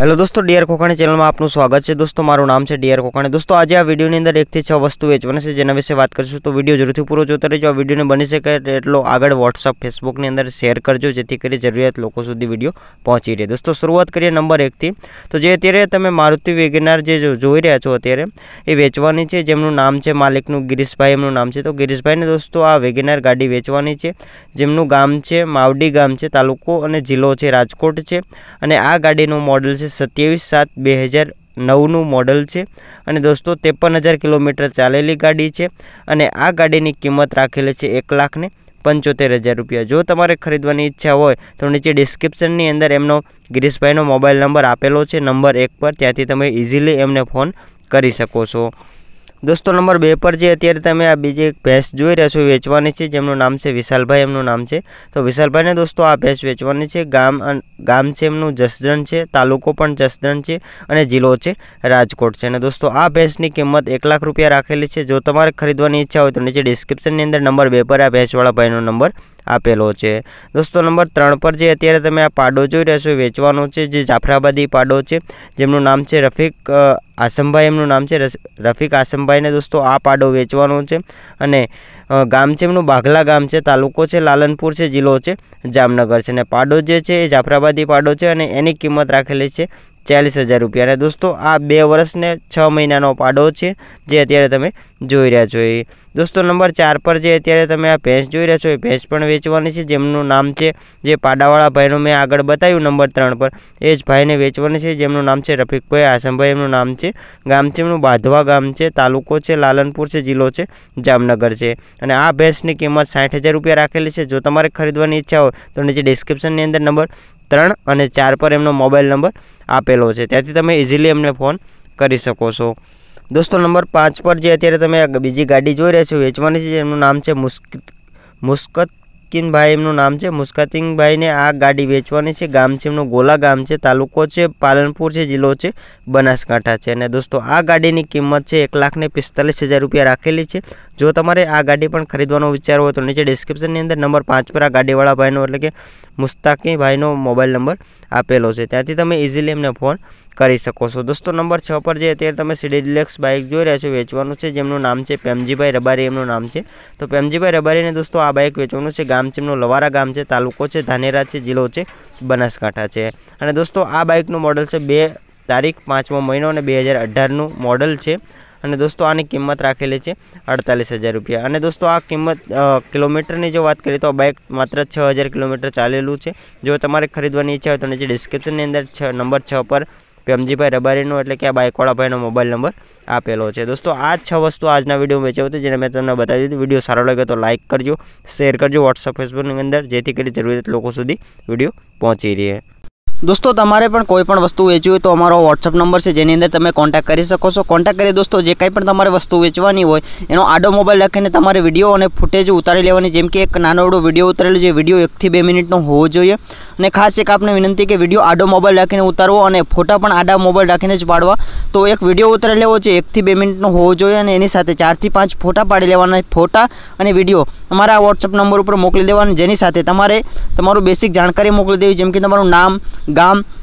hello दोस्तों D R कोकाणे channel में आप નું स्वागत छे दोस्तों મારું નામ छे डी आर कोकाणे दोस्तों आज या वीडियो ने अंदर 1 થી 6 वस्तु વેચવા હશે જેના વિશે વાત કરશું તો વિડિયો જરૂરથી પૂરો જોતા રહેજો આ વિડિયો ને બની શકે એટલો આગળ WhatsApp Facebook ની અંદર શેર કરજો જેથી કરી જરૂરિયાત લોકો સુધી વિડિયો પહોંચી રહે दोस्तों શરૂઆત કરીએ નંબર 1 થી તો જે અત્યારે તમે Maruti WagonR જે જોઈ રહ્યા છો અત્યારે એ વેચવાની છે જેમનું નામ છે માલિકનું ગિરીશભાઈ એમનું નામ છે તો ગિરીશભાઈ ને દોસ્તો આ WagonR ગાડી વેચવાની છે જેમનું ગામ છે માવડી ગામ છે તાલુકો અને જિલ્લો છે રાજકોટ છે અને આ ગાડીનો મોડલ 27/7/2009 નો મોડેલ છે અને દોસ્તો 53000 કિલોમીટર ચાલેલી ગાડી છે અને આ ગાડીની કિંમત રાખેલી છે 1,75,000 રૂપિયા જો તમારે ખરીદવાની ઈચ્છા હોય તો નીચે ડિસ્ક્રિપ્શનની અંદર એમનો ગરીશભાઈનો મોબાઈલ નંબર આપેલો છે નંબર 1 પર ત્યાંથી તમે ઈઝીલી એમને ફોન કરી શકો છો દોસ્તો નંબર 2 પર જે અત્યારે તમે આ બીજી ભેંસ જોઈ રહ્યા છો વેચવાની છે જેનું નામ છે વિશાલભાઈ એમનું નામ છે તો વિશાલભાઈને દોસ્તો આ ભેંસ વેચવાની છે ગામ ગામ છે એમનું જસદણ છે તાલુકો પણ જસદણ છે અને જિલ્લો છે રાજકોટ છે અને દોસ્તો આ ભેંસની કિંમત 1 લાખ રૂપિયા રાખેલી છે જો તમારે ખરીદવાની ઈચ્છા હોય તો નીચે ડિસ્ક્રિપ્શનની અંદર નંબર 2 પર આ ભેંસવાળા ભાઈનો નંબર આ પેલો છે દોસ્તો નંબર 3 પર જે અત્યારે તમે આ પાડો જોઈ રહે છો વેચવાનો છે જે જાફરાબાદી પાડો છે જેનું નામ છે रफीક આસમભાઈ એમનું નામ છે रफीક આસમભાઈને દોસ્તો આ પાડો વેચવાનો છે અને ગામ છે એનું બાગલા ગામ છે તાલુકો છે લાલનપુર છે જિલ્લો છે જામનગર છે ને પાડો જે છે એ જાફરાબાદી પાડો છે અને એની કિંમત રાખેલી છે 40000 રૂપિયા ને દોસ્તો આ 2 વર્ષ ને 6 મહિનાનો પાડો છે જે અત્યારે તમે જોઈ રહ્યા છો એ દોસ્તો નંબર 4 પર જે અત્યારે તમે આ ભેંસ જોઈ રહ્યા છો એ ભેંસ પણ વેચવાની છે જેનું નામ છે જે પાડાવાળા ભાઈનો મેં આગળ બતાવ્યું નંબર 3 પર એ જ ભાઈને વેચવાની છે જેનું નામ છે रफीકભાઈ આસંભાઈ એનું નામ છે ગામ છેનું બાધવા ગામ છે તાલુકો છે લાલનપુર છે જિલ્લો છે જામનગર છે અને આ ભેંસની કિંમત 60000 રૂપિયા રાખેલી છે જો તમારે ખરીદવાની ઈચ્છા હોય તો નીચે ડિસ્ક્રિપ્શનની અંદર નંબર 3 અને 4 પર એમનો મોબાઈલ નંબર આપેલો છે જેથી તમે ઈઝીલી અમને ફોન કરી શકો છો દોસ્તો નંબર 5 પર જે અત્યારે તમે બીજી ગાડી જોઈ રહ્યા છો વેચવાની છે એનું નામ છે મુસ્કિત મુસ્કિત કિન ભાઈ એનું નામ છે મુસ્કાતિંગભાઈને આ ગાડી વેચવાની છે ગામ છે એનું ગોલા ગામ છે તાલુકો છે પાલનપુર છે જિલ્લો છે બનાસકાંઠા છે અને દોસ્તો આ ગાડીની કિંમત છે 1,45,000 રૂપિયા રાખેલી છે જો તમારે આ ગાડી પણ ખરીદવાનો વિચાર હોય તો નીચે ડિસ્ક્રિપ્શનની અંદર નંબર 5 પર આ ગાડીવાળા ભાઈનો એટલે કે મુસ્તાકી ભાઈનો મોબાઈલ નંબર આપેલો છે ત્યાંથી તમે ઈઝીલી એમને ફોન કરી શકો છો દોસ્તો નંબર 6 ઉપર જે 13 તમે સિડેલક્સ બાઈક જોઈ રહ્યા છો વેચવાનું છે જેનું નામ છે પ એમ જી ભાઈ રબારી એમનું નામ છે તો પ એમ જી ભાઈ રબારીને દોસ્તો આ બાઈક વેચવાનું છે ગામ છેનું લવારા ગામ છે તાલુકો છે ધાનેરા છે જિલ્લો છે બનાસકાંઠા છે અને દોસ્તો આ બાઈકનો મોડલ છે 2 તારીખ 5માં મહિનો અને 2018 નું મોડલ છે અને દોસ્તો આની કિંમત રાખેલી છે ₹48000 અને દોસ્તો આ કિંમત કિલોમીટરની જો વાત કરીએ તો બાઈક માત્ર 6000 કિલોમીટર ચાલેલું છે જો તમારે ખરીદવાની ઈચ્છા હોય તો નીચે ડિસ્ક્રિપ્શનની અંદર નંબર 6 ઉપર पीएमजी भाई रबारीનો એટલે કે બાઈકોળા ભાઈનો મોબાઈલ નંબર આપેલો છે દોસ્તો આજ છ વસ્તુ આજના વિડિયોમાં જેતા હું તમને બતાવી દીધી વિડિયો સારું લાગ્યો તો લાઈક કરજો શેર કરજો WhatsApp Facebook નિમિત્ત જેથી કરી જરૂરિયાત લોકો સુધી વિડિયો પહોંચી રહે દોસ્તો તમારે પણ કોઈ પણ વસ્તુ વેચવી હોય તો અમારો વોટ્સઅપ નંબર છે જેની અંદર તમે કોન્ટેક્ટ કરી શકો છો કોન્ટેક્ટ કરી દોસ્તો જે કંઈ પણ તમારે વસ્તુ વેચવાની હોય એનો આડો મોબાઈલ લખીને તમારે વિડીયો અને ફૂટેજ ઉતારી લેવાની જેમ કે એક નાનોડો વિડીયો ઉતારેલો જે વિડીયો એકથી બે મિનિટનો હોવો જોઈએ અને ખાસ એક આપને વિનંતી કે વિડીયો આડો મોબાઈલ રાખીને ઉતારવો અને ફોટા પણ આડા મોબાઈલ રાખીને જ પાડવા તો એક વિડીયો ઉતારી લેવો છે એકથી બે મિનિટનો હોવો જોઈએ અને એની સાથે ચારથી પાંચ ફોટા પાડી લેવાના ફોટા અને વિડીયો हमारा व्हाट्सएप नंबर ऊपर મોકલી દેવાનું જેની સાથે તમારે તમારો બેઝિક જાણકારી મોકલી દેજો જેમ કે તમારું નામ ગામ